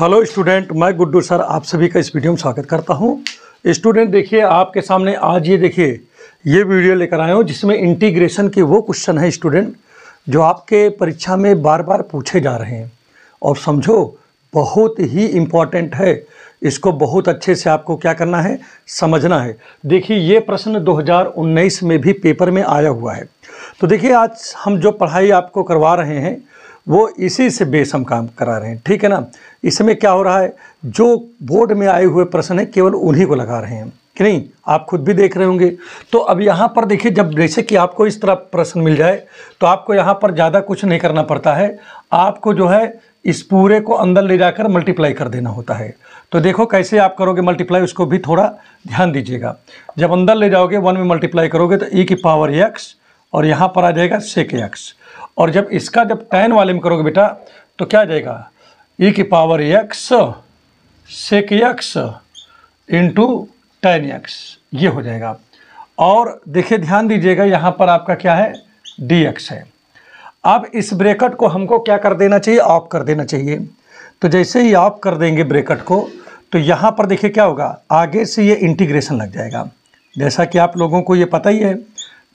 hello student मैं Guddu sir आप सभी का इस वीडियो में स्वागत करता हूं स्टूडेंट देखिए आपके सामने आज ये देखिए ये वीडियो लेकर आया हूं जिसमें इंटीग्रेशन के वो क्वेश्चन है स्टूडेंट जो आपके परीक्षा में बार बार पूछे जा रहे हैं और समझो बहुत ही इम्पॉर्टेंट है इसको बहुत अच्छे से आपको क्या करना है समझना है देखिए ये प्रश्न दो में भी पेपर में आया हुआ है तो देखिए आज हम जो पढ़ाई आपको करवा रहे हैं वो इसी से बेसम काम करा रहे हैं ठीक है ना इसमें क्या हो रहा है जो बोर्ड में आए हुए प्रश्न है केवल उन्हीं को लगा रहे हैं कि नहीं आप खुद भी देख रहे होंगे तो अब यहाँ पर देखिए जब जैसे कि आपको इस तरह प्रश्न मिल जाए तो आपको यहाँ पर ज़्यादा कुछ नहीं करना पड़ता है आपको जो है इस पूरे को अंदर ले जाकर मल्टीप्लाई कर देना होता है तो देखो कैसे आप करोगे मल्टीप्लाई उसको भी थोड़ा ध्यान दीजिएगा जब अंदर ले जाओगे वन में मल्टीप्लाई करोगे तो ई e की पावर एक्स और यहाँ पर आ जाएगा सेक एक्स और जब इसका जब टेन वाले में करोगे बेटा तो क्या आ जाएगा ई e की power x sec x into tan x ये हो जाएगा और देखिए ध्यान दीजिएगा यहाँ पर आपका क्या है डी एक्स है अब इस ब्रेकट को हमको क्या कर देना चाहिए ऑफ कर देना चाहिए तो जैसे ही ऑफ कर देंगे ब्रेकट को तो यहाँ पर देखिए क्या होगा आगे से ये इंटीग्रेशन लग जाएगा जैसा कि आप लोगों को ये पता ही है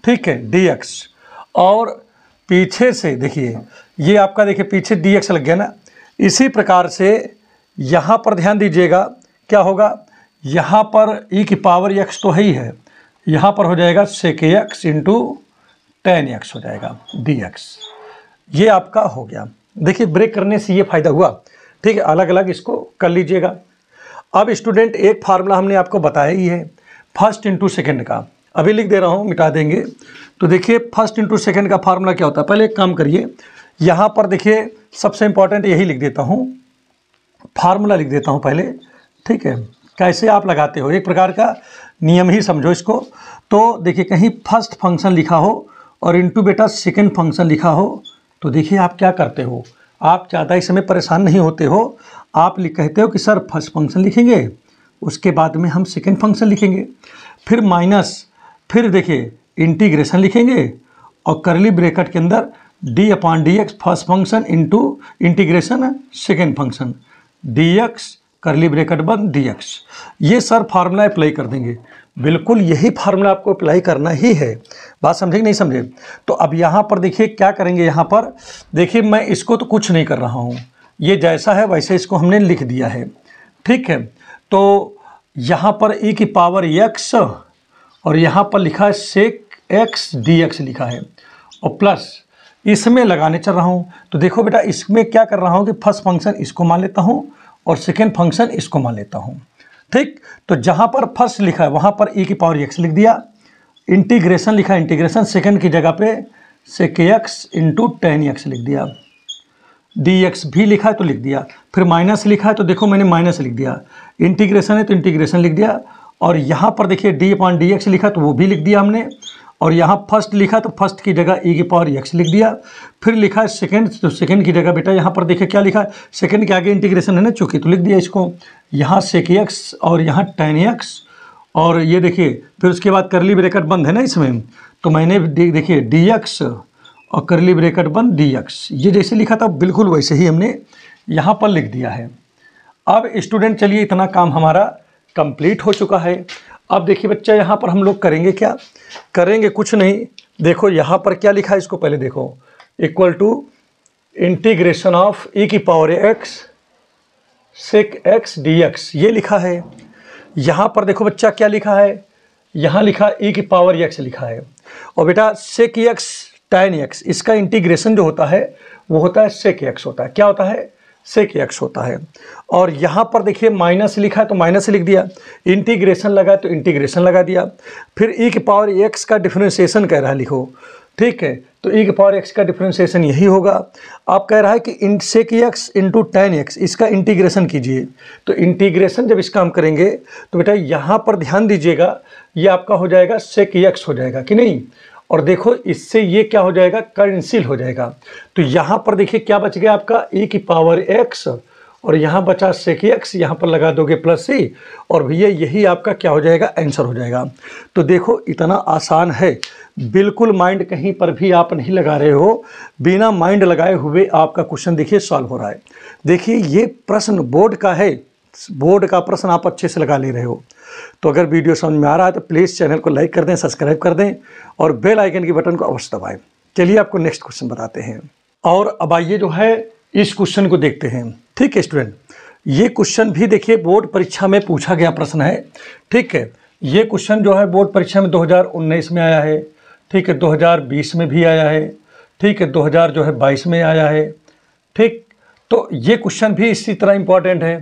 ठीक है डी एक्स और पीछे से देखिए ये आपका देखिए पीछे डी एक्स लग गया ना इसी प्रकार से यहाँ पर ध्यान दीजिएगा क्या होगा यहाँ पर ई e की पावर x तो है ही है यहाँ पर हो जाएगा sec x into tan x हो जाएगा डी एक्स ये आपका हो गया देखिए ब्रेक करने से ये फ़ायदा हुआ ठीक है अलग अलग इसको कर लीजिएगा अब स्टूडेंट एक फार्मूला हमने आपको बताया ही है फर्स्ट इंटू सेकेंड का अभी लिख दे रहा हूँ मिटा देंगे तो देखिए फर्स्ट इंटू सेकेंड का फार्मूला क्या होता है पहले एक काम करिए यहाँ पर देखिए सबसे इम्पॉर्टेंट यही लिख देता हूँ फार्मूला लिख देता हूँ पहले ठीक है कैसे आप लगाते हो एक प्रकार का नियम ही समझो इसको तो देखिए कहीं फर्स्ट फंक्शन लिखा हो और इंटू बेटा सेकेंड फंक्शन लिखा हो तो देखिए आप क्या करते हो आप ज़्यादा इस समय परेशान नहीं होते हो आप लिख कहते हो कि सर फर्स्ट फंक्शन लिखेंगे उसके बाद में हम सेकेंड फंक्शन लिखेंगे फिर माइनस फिर देखिए इंटीग्रेशन लिखेंगे और करली ब्रेकट के अंदर d upon d x first function into integration second function d x curly bracket बंद डी एक्स ये सर फार्मूला अप्लाई कर देंगे बिल्कुल यही फार्मूला आपको अप्लाई करना ही है बात समझे नहीं समझे तो अब यहाँ पर देखिए क्या करेंगे यहाँ पर देखिए मैं इसको तो कुछ नहीं कर रहा हूँ ये जैसा है वैसे इसको हमने लिख दिया है ठीक है तो यहाँ पर ई e की पावर यक्स और यहाँ पर लिखा है सेक एक्स डी एक्स लिखा है और प्लस इसमें लगाने चल रहा हूँ तो देखो बेटा इसमें क्या कर रहा हूँ कि फर्स्ट फंक्शन इसको मान लेता हूँ और सेकेंड फंक्शन इसको मान लेता हूँ ठीक तो जहाँ पर फर्स्ट लिखा है वहाँ पर ए e की पावर एक्स लिख दिया इंटीग्रेशन लिखा इंटीग्रेशन सेकेंड की जगह पे sec x into tan x लिख दिया डी एक्स भी लिखा है तो लिख दिया फिर माइनस लिखा है तो देखो मैंने माइनस लिख दिया इंटीग्रेशन है तो इंटीग्रेशन लिख दिया और यहाँ पर देखिए डी अपॉन डी एक्स लिखा तो वो भी लिख दिया हमने और यहाँ फर्स्ट लिखा तो फर्स्ट की जगह ई e की पावर एक्स लिख दिया फिर लिखा है सेकेंड तो सेकेंड की जगह बेटा यहाँ पर देखिए क्या लिखा है सेकेंड के आगे इंटीग्रेशन है ना चूँकि तो लिख दिया इसको यहाँ सेक एक्स और यहाँ टेन एक्स और ये देखिए फिर उसके बाद करली ब्रेकट बंद है ना इसमें तो मैंने देखिए डी एक्स और करली ब्रेकट बंद डी एक्स ये जैसे लिखा था बिल्कुल वैसे ही हमने यहाँ पर लिख दिया है अब स्टूडेंट चलिए इतना काम हमारा कंप्लीट हो चुका है अब देखिए बच्चा यहाँ पर हम लोग करेंगे क्या करेंगे कुछ नहीं देखो यहाँ पर क्या लिखा है इसको पहले देखो equal to integration of e की power x sec x d x ये लिखा है यहाँ पर देखो बच्चा क्या लिखा है यहाँ लिखा e की पावर एक्स लिखा है और बेटा सेक एक्स टेन एक्स इसका इंटीग्रेशन जो होता है वो होता है सेक एक्स होता है क्या होता है सेक एक्स होता है और यहाँ पर देखिए माइनस लिखा है तो माइनस लिख दिया इंटीग्रेशन लगा तो इंटीग्रेशन लगा दिया फिर ई e के पावर एक्स का डिफ्रेंसिएशन कह रहा है लिखो ठीक है तो ई e के पावर एक्स का डिफ्रेंसिएशन यही होगा आप कह रहा है कि इन sec x into tan x इसका इंटीग्रेशन कीजिए तो इंटीग्रेशन जब इसका हम करेंगे तो बेटा यहाँ पर ध्यान दीजिएगा ये आपका हो जाएगा सेक एक्स हो जाएगा कि नहीं और देखो इससे ये क्या हो जाएगा कैंसिल हो जाएगा तो यहाँ पर देखिए क्या बच गया आपका ए की पावर एक्स और यहाँ बचा सेक एक्स यहाँ पर लगा दोगे प्लस सी और भैया यही आपका क्या हो जाएगा आंसर हो जाएगा तो देखो इतना आसान है बिल्कुल माइंड कहीं पर भी आप नहीं लगा रहे हो बिना माइंड लगाए हुए आपका क्वेश्चन देखिए सॉल्व हो रहा है देखिए ये प्रश्न बोर्ड का है बोर्ड का प्रश्न आप अच्छे से लगा ले रहे हो तो अगर वीडियो समझ में आ रहा है तो प्लीज़ चैनल को लाइक कर दें सब्सक्राइब कर दें और बेल आइकन के बटन को अवश्य दबाएं चलिए आपको नेक्स्ट क्वेश्चन बताते हैं और अब आइए जो है इस क्वेश्चन को देखते हैं ठीक है स्टूडेंट ये क्वेश्चन भी देखिए बोर्ड परीक्षा में पूछा गया प्रश्न है ठीक है ये क्वेश्चन जो है बोर्ड परीक्षा में दो में आया है ठीक है दो में भी आया है ठीक है दो जो है 22 में आया है ठीक तो ये क्वेश्चन भी इसी तरह इम्पॉर्टेंट है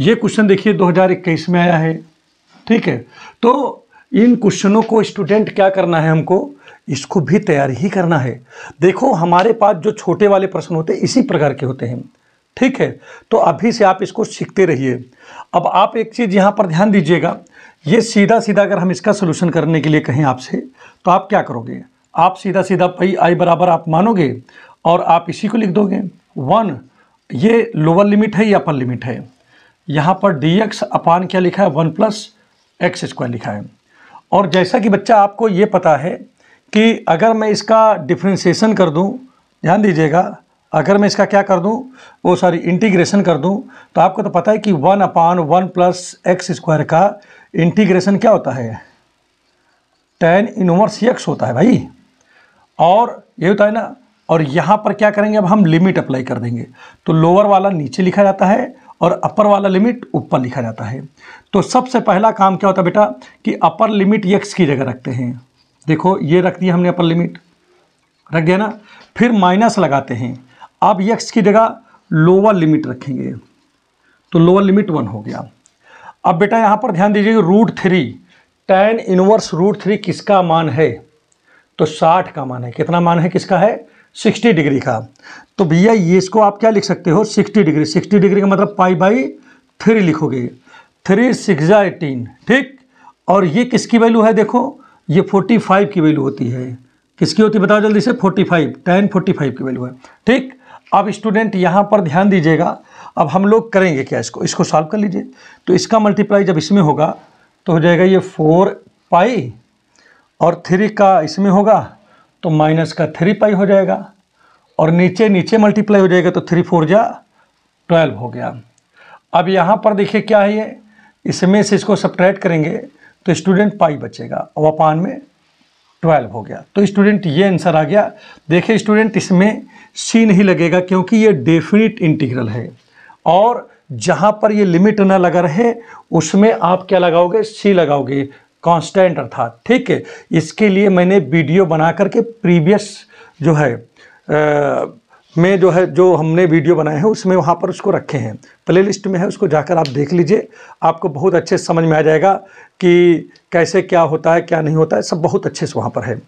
ये क्वेश्चन देखिए 2021 में आया है ठीक है तो इन क्वेश्चनों को स्टूडेंट क्या करना है हमको इसको भी तैयार ही करना है देखो हमारे पास जो छोटे वाले प्रश्न होते हैं इसी प्रकार के होते हैं ठीक है तो अभी से आप इसको सीखते रहिए अब आप एक चीज़ यहाँ पर ध्यान दीजिएगा ये सीधा सीधा अगर हम इसका सोल्यूशन करने के लिए कहें आपसे तो आप क्या करोगे आप सीधा सीधा पाई आई बराबर आप मानोगे और आप इसी को लिख दोगे वन ये लोअर लिमिट है या अपर लिमिट है यहाँ पर डी एक्स अपान क्या लिखा है वन प्लस एक्स स्क्वायर लिखा है और जैसा कि बच्चा आपको ये पता है कि अगर मैं इसका डिफ्रेंसीसन कर दूँ ध्यान दीजिएगा अगर मैं इसका क्या कर दूं वो सारी इंटीग्रेशन कर दूं तो आपको तो पता है कि one upon one plus x square का इंटीग्रेशन क्या होता है टेन इनवर्स एक्स होता है भाई और ये होता है ना और यहाँ पर क्या करेंगे अब हम लिमिट अप्लाई कर देंगे तो लोअर वाला नीचे लिखा जाता है और अपर वाला लिमिट ऊपर लिखा जाता है तो सबसे पहला काम क्या होता है बेटा कि अपर लिमिट यक्स की जगह रखते हैं देखो ये रख दिया हमने अपर लिमिट रख दिया ना फिर माइनस लगाते हैं अब यक्स की जगह लोअर लिमिट रखेंगे तो लोअर लिमिट वन हो गया अब बेटा यहाँ पर ध्यान दीजिए root three tan inverse root three किसका मान है तो साठ का मान है कितना मान है किसका है 60 डिग्री का तो भैया ये इसको आप क्या लिख सकते हो 60 डिग्री 60 डिग्री का मतलब पाई बाई थ्री लिखोगे थ्री सिक्स जा एटीन ठीक और ये किसकी वैल्यू है देखो ये 45 की वैल्यू होती है किसकी होती है बताओ जल्दी से 45 टेन फाइव की वैल्यू है ठीक अब स्टूडेंट यहाँ पर ध्यान दीजिएगा अब हम लोग करेंगे क्या इसको इसको सॉल्व कर लीजिए तो इसका मल्टीप्लाई जब इसमें होगा तो हो जाएगा ये फोर पाई और थ्री का इसमें होगा तो माइनस का थ्री पाई हो जाएगा और नीचे नीचे मल्टीप्लाई हो जाएगा तो थ्री फोर जा ट्वेल्व हो गया अब यहाँ पर देखिए क्या है ये इसमें से इसको सब्ट्रैक्ट करेंगे तो स्टूडेंट पाई बचेगा और अपान में ट्वेल्व हो गया तो स्टूडेंट ये आंसर आ गया देखिए स्टूडेंट इसमें सी नहीं लगेगा क्योंकि ये डेफिनेट इंटीग्रल है और जहाँ पर ये लिमिट ना लगा रहे उसमें आप क्या लगाओगे सी लगाओगे कांस्टेंट अर्थात ठीक है इसके लिए मैंने वीडियो बना करके प्रीवियस जो है आ, में जो है जो हमने वीडियो बनाए हैं उसमें वहाँ पर उसको रखे हैं प्लेलिस्ट में है उसको जाकर आप देख लीजिए आपको बहुत अच्छे समझ में आ जाएगा कि कैसे क्या होता है क्या नहीं होता है सब बहुत अच्छे से वहाँ पर है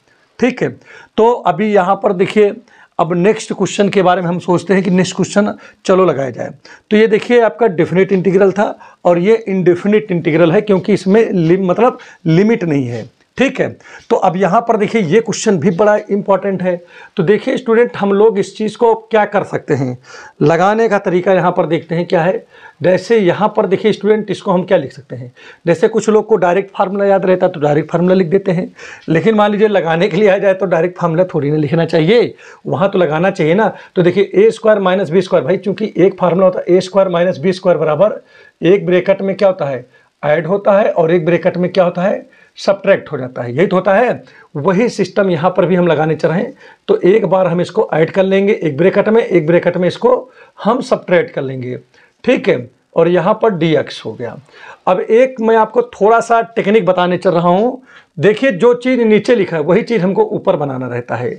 ठीक है तो अभी यहाँ पर देखिए अब नेक्स्ट क्वेश्चन के बारे में हम सोचते हैं कि नेक्स्ट क्वेश्चन चलो लगाया जाए तो ये देखिए आपका डेफिनेट इंटीग्रल था और ये इनडेफिनेट इंटीग्रल है क्योंकि इसमें मतलब लिमिट नहीं है ठीक है तो अब यहाँ पर देखिए ये क्वेश्चन भी बड़ा इंपॉर्टेंट है तो देखिए स्टूडेंट हम लोग इस चीज़ को क्या कर सकते हैं लगाने का तरीका यहाँ पर देखते हैं क्या है जैसे यहाँ पर देखिए स्टूडेंट इसको हम क्या लिख सकते हैं जैसे कुछ लोग को डायरेक्ट फार्मूला याद रहता है तो डायरेक्ट फार्मूला लिख देते हैं लेकिन मान लीजिए लगाने के लिए आ जाए तो डायरेक्ट फार्मूला थोड़ी ना लिखना चाहिए वहाँ तो लगाना चाहिए ना तो देखिए a square minus b square भाई चूंकि एक फार्मूला होता है a square minus b square बराबर एक ब्रेकट में क्या होता है ऐड होता है और एक ब्रेकट में क्या होता है सब्ट्रैक्ट हो जाता है यही तो होता है वही सिस्टम यहाँ पर भी हम लगाने चल रहे हैं तो एक बार हम इसको ऐड कर लेंगे एक ब्रेकट में एक ब्रेकट में इसको हम सब्ट्रैक्ट कर लेंगे ठीक है और यहाँ पर डी एक्स हो गया अब एक मैं आपको थोड़ा सा टेक्निक बताने चल रहा हूँ देखिए जो चीज़ नीचे लिखा है वही चीज़ हमको ऊपर बनाना रहता है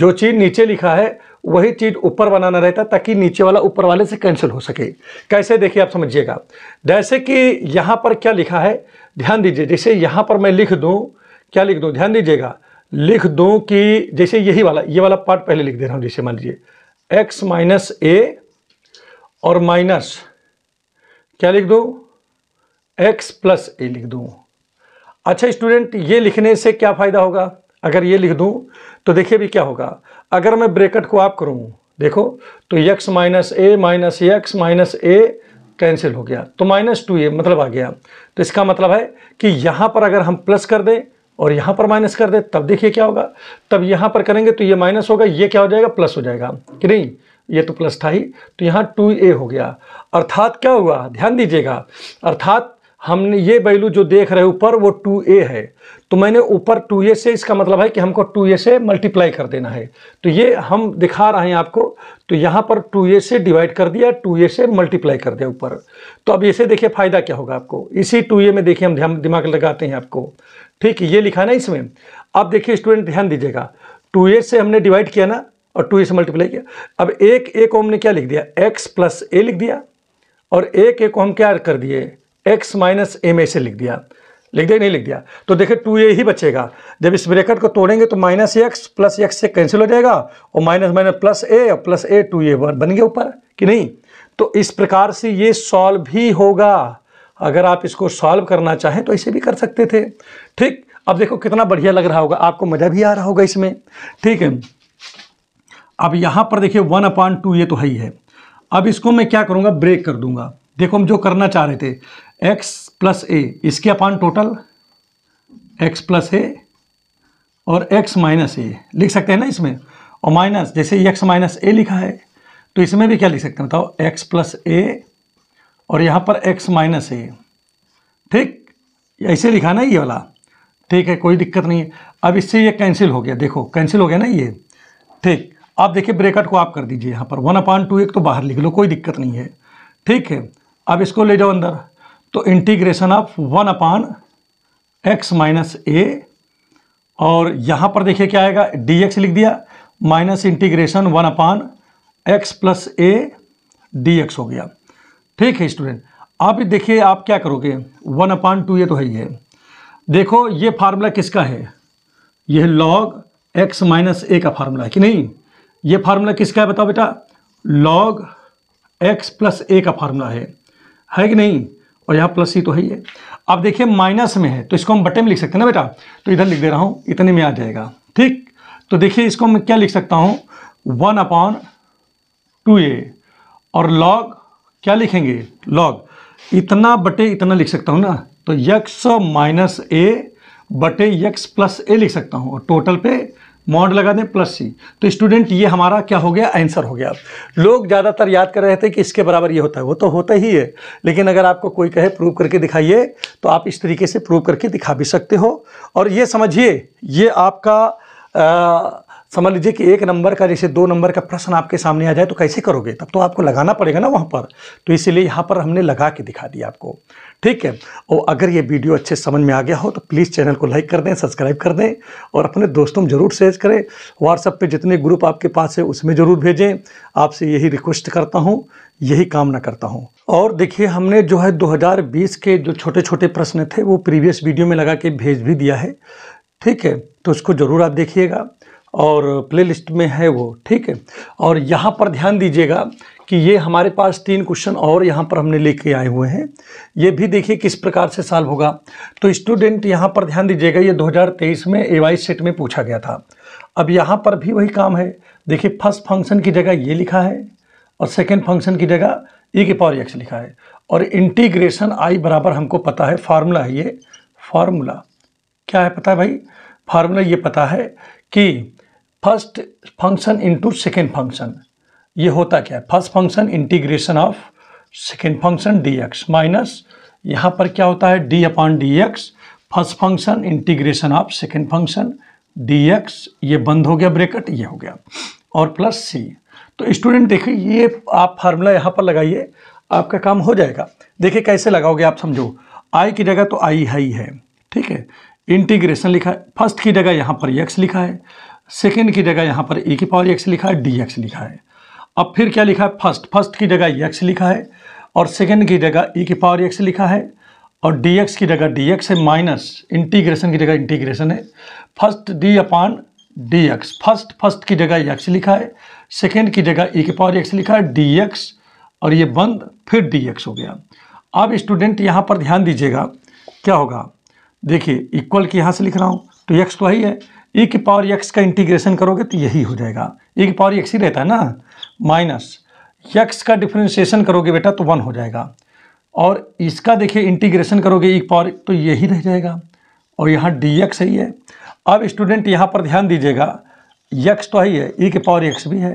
जो चीज़ नीचे लिखा है वही चीज़ ऊपर बनाना रहता है ताकि नीचे वाला ऊपर वाले से कैंसिल हो सके कैसे देखिए आप समझिएगा जैसे कि यहाँ पर क्या लिखा है ध्यान दीजिए जैसे यहाँ पर मैं लिख दूँ क्या लिख दूँ ध्यान दीजिएगा लिख दूँ कि जैसे यही वाला ये वाला पार्ट पहले लिख दे रहा हूँ जैसे मान लीजिए एक्स माइनस ए और माइनस क्या लिख दूँ एक्स प्लस ए लिख दूँ अच्छा स्टूडेंट ये लिखने से क्या फ़ायदा होगा अगर ये लिख दूँ तो देखिए भी क्या होगा अगर मैं ब्रेकट को आप करूँ देखो तो x minus a minus x minus a cancel हो गया तो माइनस टू ये मतलब आ गया तो इसका मतलब है कि यहाँ पर अगर हम प्लस कर दें और यहाँ पर माइनस कर दें तब देखिए क्या होगा तब यहाँ पर करेंगे तो ये माइनस होगा ये क्या हो जाएगा प्लस हो जाएगा कि नहीं ये तो प्लस था ही तो यहाँ टू ए हो गया अर्थात क्या हुआ ध्यान दीजिएगा अर्थात हमने ये वैल्यू जो देख रहे ऊपर वो टू ए है तो मैंने ऊपर टू ए से इसका मतलब है कि हमको टू ए से मल्टीप्लाई कर देना है तो ये हम दिखा रहे हैं आपको तो यहाँ पर टू ए से डिवाइड कर दिया टू ए से मल्टीप्लाई कर दिया ऊपर तो अब इसे देखिए फ़ायदा क्या होगा आपको इसी टू ए में देखिए हम ध्यान दिमाग लगाते हैं आपको ठीक है ये लिखा ना इसमें अब देखिए स्टूडेंट ध्यान दीजिएगा टू ए से हमने डिवाइड किया ना और टू ए से मल्टीप्लाई किया अब एक ए को हमने क्या लिख दिया एक्स प्लस ए लिख दिया और एक ए को हम क्या कर दिए एक्स माइनस एम ए से लिख दिया लिख दिया नहीं लिख दिया तो देखिए टू ए ही बचेगा जब इस ब्रेकेट को तोड़ेंगे तो माइनस एक्स प्लस एक्स से कैंसिल हो जाएगा और माइनस माइनस प्लस ए और प्लस ए टू ए बन गया ऊपर कि नहीं तो इस प्रकार से ये सॉल्व भी होगा अगर आप इसको सॉल्व करना चाहें तो ऐसे भी कर सकते थे ठीक अब देखो कितना बढ़िया लग रहा होगा आपको मज़ा भी आ रहा होगा इसमें ठीक है अब यहाँ पर देखिए वन अपॉइंट टू ये तो है ही है अब इसको मैं क्या करूँगा ब्रेक कर दूंगा देखो हम जो करना चाह रहे थे एक्स प्लस ए इसके upon total x plus a और एक्स माइनस ए लिख सकते हैं ना इसमें और माइनस जैसे एक्स माइनस ए लिखा है तो इसमें भी क्या लिख सकते हैं बताओ एक्स प्लस ए और यहाँ पर एक्स माइनस ए ठीक ऐसे लिखा ना ये वाला ठीक है कोई दिक्कत नहीं है अब इससे ये कैंसिल हो गया देखो कैंसिल हो गया ना ये ठीक आप देखिए ब्रेकअट को आप कर दीजिए यहाँ पर वन अपॉइंट टू एक तो बाहर लिख लो कोई दिक्कत नहीं है ठीक है अब इसको ले जाओ अंदर तो integration of one upon x minus a और यहाँ पर देखिए क्या आएगा डी एक्स लिख दिया minus integration one upon x plus a d x हो गया ठीक है स्टूडेंट आप देखिए आप क्या करोगे वन अपान टू ये तो है ही है देखो ये फार्मूला किसका है यह लॉग एक्स माइनस ए का फार्मूला है कि नहीं ये फार्मूला किसका है बताओ बेटा लॉग एक्स प्लस ए का फार्मूला है है कि नहीं और यहाँ प्लस सी तो है ही है अब देखिए माइनस में है तो इसको हम बटे में लिख सकते हैं ना बेटा तो इधर लिख दे रहा हूँ इतने में आ जाएगा ठीक तो देखिए इसको मैं क्या लिख सकता हूँ वन अपॉन टू ए और लॉग क्या लिखेंगे लॉग इतना बटे इतना लिख सकता हूँ ना तो यक्स माइनस ए बटे यक्स प्लस ए लिख सकता हूँ और टोटल पे मॉड लगा दें प्लस सी तो स्टूडेंट ये हमारा क्या हो गया आंसर हो गया लोग ज़्यादातर याद कर रहे थे कि इसके बराबर ये होता है वो तो होता ही है लेकिन अगर आपको कोई कहे प्रूव करके दिखाइए तो आप इस तरीके से प्रूव करके दिखा भी सकते हो और ये समझिए ये आपका आ, समझ लीजिए कि एक नंबर का जैसे दो नंबर का प्रश्न आपके सामने आ जाए तो कैसे करोगे तब तो आपको लगाना पड़ेगा ना वहाँ पर तो इसीलिए यहाँ पर हमने लगा के दिखा दिया आपको ठीक है और अगर ये वीडियो अच्छे समझ में आ गया हो तो प्लीज़ चैनल को लाइक कर दें सब्सक्राइब कर दें और अपने दोस्तों में ज़रूर शेयर करें व्हाट्सएप पे जितने ग्रुप आपके पास है उसमें ज़रूर भेजें आपसे यही रिक्वेस्ट करता हूँ यही कामना करता हूँ और देखिए हमने जो है 2020 के जो छोटे छोटे प्रश्न थे वो प्रीवियस वीडियो में लगा के भेज भी दिया है ठीक है तो उसको ज़रूर आप देखिएगा और प्लेलिस्ट में है वो ठीक है और यहाँ पर ध्यान दीजिएगा कि ये हमारे पास तीन क्वेश्चन और यहाँ पर हमने लेके आए हुए हैं ये भी देखिए किस प्रकार से सॉल्व होगा तो स्टूडेंट यहाँ पर ध्यान दीजिएगा ये 2023 में एवाई सेट में पूछा गया था अब यहाँ पर भी वही काम है देखिए फर्स्ट फंक्शन की जगह ये लिखा है और सेकेंड फंक्शन की जगह ई के पावर एक्स लिखा है और इंटीग्रेशन आई बराबर हमको पता है फार्मूला है ये फार्मूला क्या है पता है भाई फार्मूला ये पता है कि first function into second function ये होता क्या है first function integration of second function d x minus यहाँ पर क्या होता है d upon d x first function integration of second function d x ये बंद हो गया ब्रेकट ये हो गया और प्लस सी तो स्टूडेंट देखिए ये आप फार्मूला यहाँ पर लगाइए आपका काम हो जाएगा देखिए कैसे लगाओगे आप समझो आई की जगह तो आई हाई है ठीक है इंटीग्रेशन लिखा है फर्स्ट की जगह यहाँ पर एक्स लिखा है सेकेंड की जगह यहाँ पर ए की पावर एक्स लिखा है डी एक्स लिखा है अब फिर क्या लिखा है फर्स्ट फर्स्ट की जगह एक्स लिखा है और सेकेंड की जगह ई की पावर एक्स लिखा है और डी एक्स की जगह डी एक्स है माइनस इंटीग्रेशन की जगह इंटीग्रेशन है first d upon d x first first की जगह एक्स लिखा है सेकेंड की जगह ई की पावर एक्स लिखा है डी एक्स और ये बंद फिर डी एक्स हो गया अब स्टूडेंट यहाँ पर ध्यान दीजिएगा क्या होगा देखिए इक्वल की यहाँ से लिख रहा हूँ तो एक्स तो ही है ई की पावर एक्स का इंटीग्रेशन करोगे तो यही हो जाएगा ई की पावर एक्स ही रहता है ना माइनस यक्स का डिफ्रेंशिएशन करोगे बेटा तो वन हो जाएगा और इसका देखिए इंटीग्रेशन करोगे ई पावर तो यही रह जाएगा और यहाँ डी एक्स ही है अब स्टूडेंट यहाँ पर ध्यान दीजिएगा यक्स तो ही है ई के पावर एक्स भी है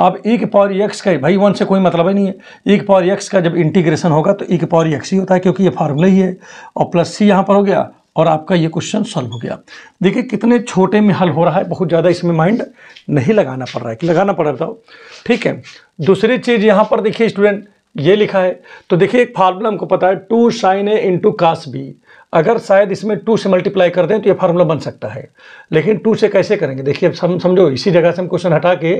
अब ई के पावर एक्स का भाई वन से कोई मतलब ही नहीं है ई के पावर एक्स का जब इंटीग्रेशन होगा तो ई के पावर एक्स ही होता है क्योंकि ये फार्मूला ही है और प्लस सी यहाँ पर हो गया और आपका ये क्वेश्चन सॉल्व हो गया देखिए कितने छोटे में हल हो रहा है बहुत ज़्यादा इसमें माइंड नहीं लगाना पड़ रहा है कि लगाना पड़ रहा था ठीक है दूसरी चीज़ यहाँ पर देखिए स्टूडेंट ये लिखा है तो देखिए एक फार्मूला हमको पता है two sine a into cos b अगर शायद इसमें टू से मल्टीप्लाई कर दें तो ये फार्मूला बन सकता है लेकिन टू से कैसे करेंगे देखिए हम समझो इसी जगह से हम क्वेश्चन हटा के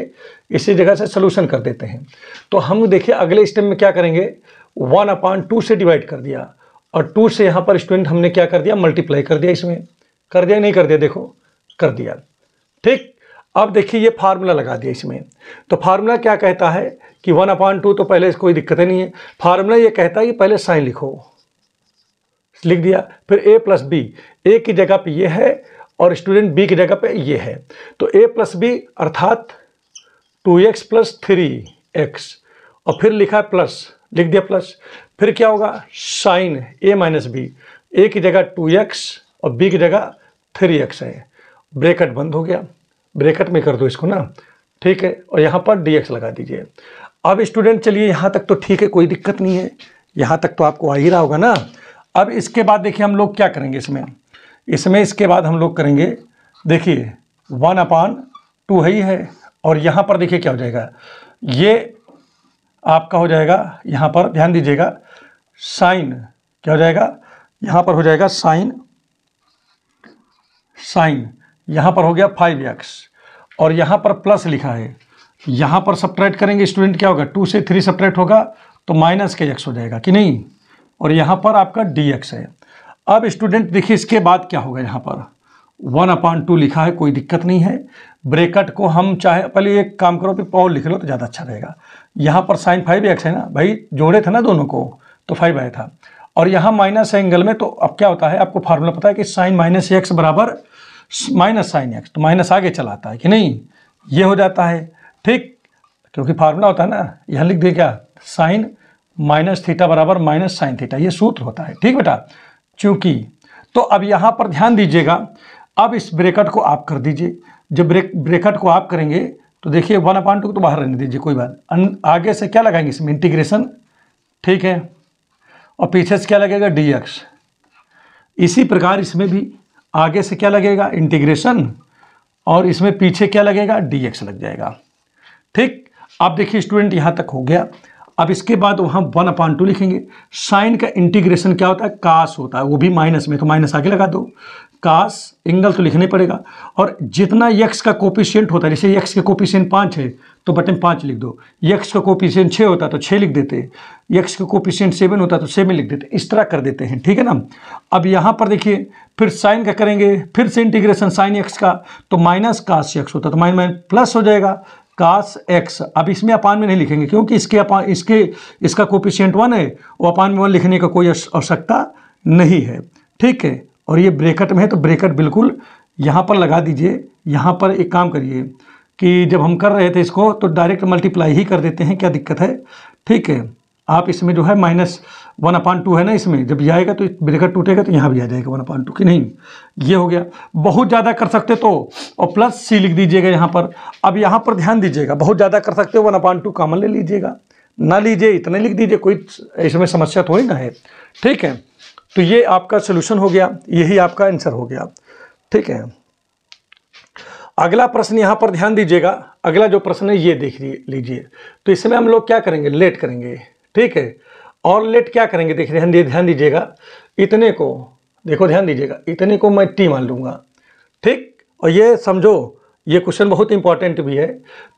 इसी जगह से सोल्यूशन कर देते हैं तो हम देखिए अगले स्टेप में क्या करेंगे वन अपॉन टू से डिवाइड कर दिया और टू से यहाँ पर स्टूडेंट हमने क्या कर दिया मल्टीप्लाई कर दिया इसमें कर दिया नहीं कर दिया देखो कर दिया ठीक अब देखिए ये फार्मूला लगा दिया इसमें तो फार्मूला क्या कहता है कि वन अपॉन टू तो पहले कोई दिक्कतें नहीं है फार्मूला ये कहता है कि पहले साइन लिखो लिख दिया फिर ए प्लस बी ए की जगह पे ये है और स्टूडेंट बी की जगह पे ये है तो ए प्लस बी अर्थात two x plus three x और फिर लिखा प्लस लिख दिया प्लस फिर क्या होगा sine a minus b a की जगह टू एक्स और बी की जगह थ्री एक्स है ब्रेकट बंद हो गया ब्रेकट में कर दो इसको ना ठीक है और यहाँ पर डी एक्स लगा दीजिए अब स्टूडेंट चलिए यहाँ तक तो ठीक है कोई दिक्कत नहीं है यहाँ तक तो आपको आ ही रहा होगा ना अब इसके बाद देखिए हम लोग क्या करेंगे इसमें इसमें इसके बाद हम लोग करेंगे देखिए वन अपान टू है ही है और यहाँ पर देखिए क्या हो जाएगा ये आपका हो जाएगा यहाँ पर ध्यान दीजिएगा साइन क्या हो जाएगा यहाँ पर हो जाएगा साइन साइन यहाँ पर हो गया फाइव एक्स और यहाँ पर प्लस लिखा है यहाँ पर सब्ट्रैक्ट करेंगे स्टूडेंट क्या होगा टू से थ्री सब्ट्रैक्ट होगा तो माइनस के एक्स हो जाएगा कि नहीं और यहाँ पर आपका डी एक्स है अब स्टूडेंट देखिए इसके बाद क्या होगा यहाँ पर वन अपॉन टू लिखा है कोई दिक्कत नहीं है ब्रेकट को हम चाहे पहले एक काम करो फिर पाव लिख लो तो ज़्यादा अच्छा रहेगा यहाँ पर साइन फाइव एक्स है ना भाई जोड़े थे ना दोनों को तो फाइव आया था और यहाँ माइनस एंगल में तो अब क्या होता है आपको फार्मूला पता है कि साइन माइनस एक्स बराबर माइनस साइन एक्स तो माइनस आगे चलाता है कि नहीं ये हो जाता है ठीक क्योंकि फार्मूला होता है ना यहाँ लिख दिए क्या साइन माइनस थीटा बराबर माइनस साइन थीटा ये सूत्र होता है ठीक बेटा चूंकि तो अब यहाँ पर ध्यान दीजिएगा अब इस ब्रेकट को आप कर दीजिए जब ब्रेक ब्रेकट को आप करेंगे तो देखिए वन अपॉइंट टू को तो बाहर रहने दीजिए कोई बात नहीं आगे से क्या लगाएंगे इसमें इंटीग्रेशन ठीक है और पीछे से क्या लगेगा डी एक्स इसी प्रकार इसमें भी आगे से क्या लगेगा इंटीग्रेशन और इसमें पीछे क्या लगेगा डी एक्स लग जाएगा ठीक आप देखिए स्टूडेंट यहाँ तक हो गया अब इसके बाद वहाँ वन अपॉन टू लिखेंगे साइन का इंटीग्रेशन क्या होता है कास होता है वो भी माइनस में तो माइनस आगे लगा दो कास एंगल तो लिखना पड़ेगा और जितना यक्स का कोपिशियंट होता है जैसे यक्स तो का कोपिशियंट पाँच है तो बटन पाँच लिख दो यक्स का कोपिशियंट छः होता तो छः लिख देते यक्स का कोपिशियंट सेवन होता तो सेवन लिख देते इस तरह कर देते हैं ठीक है ना अब यहाँ पर देखिए फिर साइन का करेंगे फिर से इंटीग्रेशन साइन एक्स का तो माइनस कास यक्स होता तो माइन माइन प्लस हो जाएगा कास एक्स अब इसमें अपान में नहीं लिखेंगे क्योंकि इसके अपान इसके इसका कोपिशियंट वन है वो अपान में वन लिखने का कोई आवश्यकता नहीं है ठीक है और ये ब्रेकट में है तो ब्रेकट बिल्कुल यहाँ पर लगा दीजिए यहाँ पर एक काम करिए कि जब हम कर रहे थे इसको तो डायरेक्ट मल्टीप्लाई ही कर देते हैं क्या दिक्कत है ठीक है आप इसमें जो है माइनस वन अपॉइंट टू है ना इसमें जब ये आएगा तो ब्रेकट टूटेगा तो यहाँ भी आ जाएगा वन अपॉइंट टू कि नहीं ये हो गया बहुत ज़्यादा कर सकते तो और प्लस सी लिख दीजिएगा यहाँ पर अब यहाँ पर ध्यान दीजिएगा बहुत ज़्यादा कर सकते हो वन अपॉइंट टू कामन ले लीजिएगा ना लीजिए इतने लिख दीजिए कोई इसमें समस्या थोड़ी ना है ठीक है तो ये आपका सोल्यूशन हो गया यही आपका आंसर हो गया ठीक है अगला प्रश्न यहाँ पर ध्यान दीजिएगा अगला जो प्रश्न है ये देख लीजिए तो इसमें हम लोग क्या करेंगे लेट करेंगे ठीक है और लेट क्या करेंगे देख ध्यान ध्यान दीजिएगा इतने को देखो ध्यान दीजिएगा इतने को मैं टी मान लूंगा ठीक और ये समझो ये क्वेश्चन बहुत इंपॉर्टेंट भी है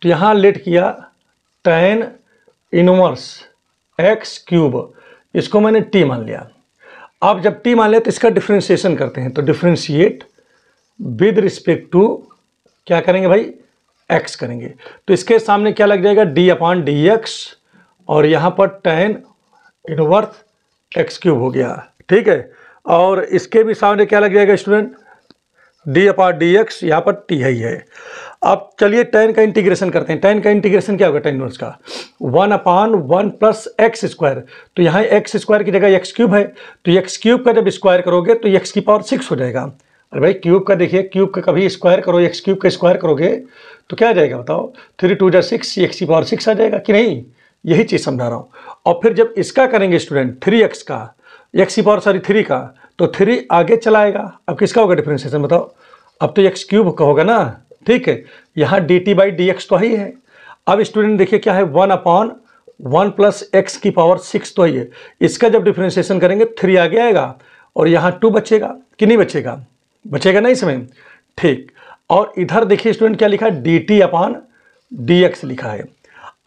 तो यहाँ लेट किया टेन इनवर्स एक्स क्यूब इसको मैंने टी मान लिया आप जब टी मान लें तो इसका डिफ्रेंशिएशन करते हैं तो डिफ्रेंशिएट विद रिस्पेक्ट टू क्या करेंगे भाई एक्स करेंगे तो इसके सामने क्या लग जाएगा डी अपॉन डी एक्स और यहाँ पर टेन इनवर्थ एक्स क्यूब हो गया ठीक है और इसके भी सामने क्या लग जाएगा student d upon d x यहाँ पर टी है ही है अब चलिए टेन का इंटीग्रेशन करते हैं टेन का इंटीग्रेशन क्या होगा टेन इनवर्स का one upon one plus x square तो यहाँ एक्स स्क्वायर की जगह एक्स क्यूब है तो एक्स क्यूब का जब स्क्वायर करोगे तो एक्स की पावर सिक्स हो जाएगा अरे भाई क्यूब का देखिए क्यूब का कभी स्क्वायर करो एक्स क्यूब का स्क्वायर करोगे तो क्या आ जाएगा बताओ थ्री टू जै सिक्स एक्स की पावर सिक्स आ जाएगा कि नहीं यही चीज़ समझा रहा हूँ और फिर जब इसका करेंगे स्टूडेंट थ्री एक्स का एक्स की पावर सॉरी थ्री का तो थ्री आगे चलाएगा अब किसका होगा डिफ्रेंसिएशन बताओ अब तो एक्स क्यूब का होगा ना ठीक है यहाँ d t by d x तो ही है अब स्टूडेंट देखिए क्या है one upon one plus x की पावर सिक्स तो ही है इसका जब डिफ्रेंसिएशन करेंगे थ्री आगे आएगा और यहाँ टू बचेगा कि नहीं बचेगा बचेगा ना इसमें ठीक और इधर देखिए स्टूडेंट क्या लिखा है d t upon d x लिखा है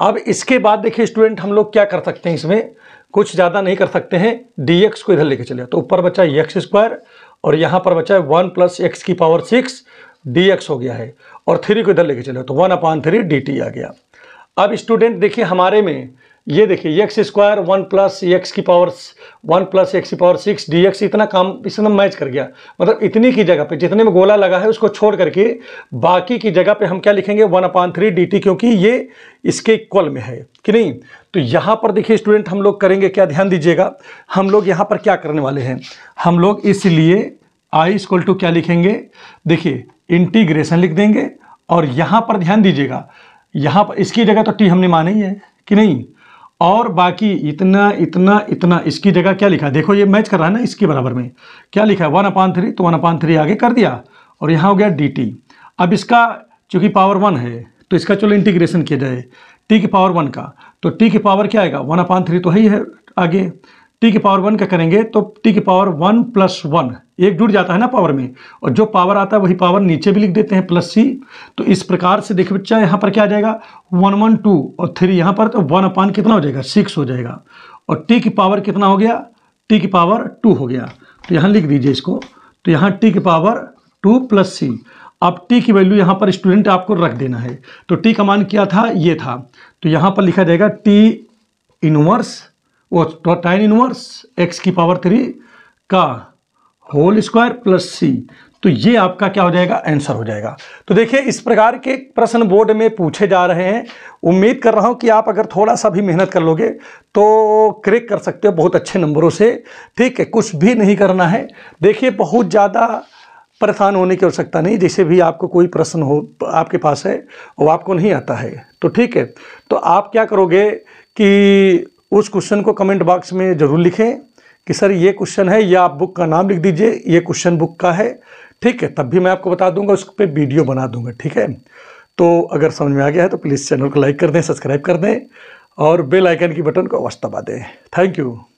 अब इसके बाद देखिए स्टूडेंट हम लोग क्या कर सकते हैं इसमें कुछ ज़्यादा नहीं कर सकते हैं डी एक्स को इधर लेके चले तो ऊपर बचा एक्स स्क्वायर और यहाँ पर बचा है वन प्लस एक्स की पावर सिक्स डी एक्स हो गया है और थ्री को इधर लेके चले तो one upon three d t आ गया अब स्टूडेंट देखिए हमारे में ये देखिए x square one plus x की पावर वन प्लस एक्स की पावर सिक्स डी एक्स इतना काम इसमें मैच कर गया मतलब इतनी की जगह पे जितने में गोला लगा है उसको छोड़ करके बाकी की जगह पे हम क्या लिखेंगे one upon three d t क्योंकि ये इसके इक्वल में है कि नहीं तो यहाँ पर देखिए स्टूडेंट हम लोग करेंगे क्या ध्यान दीजिएगा हम लोग यहाँ पर क्या करने वाले हैं हम लोग इसलिए आई स्कोल टू क्या लिखेंगे देखिए इंटीग्रेशन लिख देंगे और यहाँ पर ध्यान दीजिएगा यहाँ पर इसकी जगह तो टी हमने माना ही है कि नहीं और बाकी इतना इतना इतना इसकी जगह क्या लिखा देखो ये मैच कर रहा है ना इसके बराबर में क्या लिखा है वन अपान थ्री तो वन अपान थ्री आगे कर दिया और यहाँ हो गया डी टी अब इसका चूंकि पावर वन है तो इसका चलो इंटीग्रेशन किया जाए टी के पावर वन का तो टी के पावर क्या आएगा वन अपान थ्री तो है ही है आगे टी के पावर वन का करेंगे तो टी के पावर वन प्लस वन एक जुड़ जाता है ना पावर में और जो पावर आता है वही पावर नीचे भी लिख देते हैं प्लस सी तो इस प्रकार से देखिए बच्चा यहाँ पर क्या आ जाएगा वन वन टू और थ्री यहाँ पर तो वन अपान कितना हो जाएगा सिक्स हो जाएगा और टी की पावर कितना हो गया टी की पावर टू हो गया तो यहाँ लिख दीजिए इसको तो यहाँ टी की पावर टू प्लस सी अब टी की वैल्यू यहाँ पर स्टूडेंट आपको रख देना है तो टी का मान क्या था ये था तो यहाँ पर लिखा जाएगा टी इनवर्स वो टाइन इनवर्स एक्स की पावर थ्री का होल स्क्वायर प्लस सी तो ये आपका क्या हो जाएगा आंसर हो जाएगा तो देखिए इस प्रकार के प्रश्न बोर्ड में पूछे जा रहे हैं उम्मीद कर रहा हूँ कि आप अगर थोड़ा सा भी मेहनत कर लोगे तो क्रेक कर सकते हो बहुत अच्छे नंबरों से ठीक है कुछ भी नहीं करना है देखिए बहुत ज़्यादा परेशान होने की आवश्यकता नहीं जैसे भी आपको कोई प्रश्न हो आपके पास है वो आपको नहीं आता है तो ठीक है तो आप क्या करोगे कि उस क्वेश्चन को कमेंट बॉक्स में ज़रूर लिखें कि सर ये क्वेश्चन है या आप बुक का नाम लिख दीजिए ये क्वेश्चन बुक का है ठीक है तब भी मैं आपको बता दूंगा उस पर वीडियो बना दूंगा ठीक है तो अगर समझ में आ गया है तो प्लीज़ चैनल को लाइक कर दें सब्सक्राइब कर दें और बेल आइकन की बटन को अवश्य दबा दें थैंक यू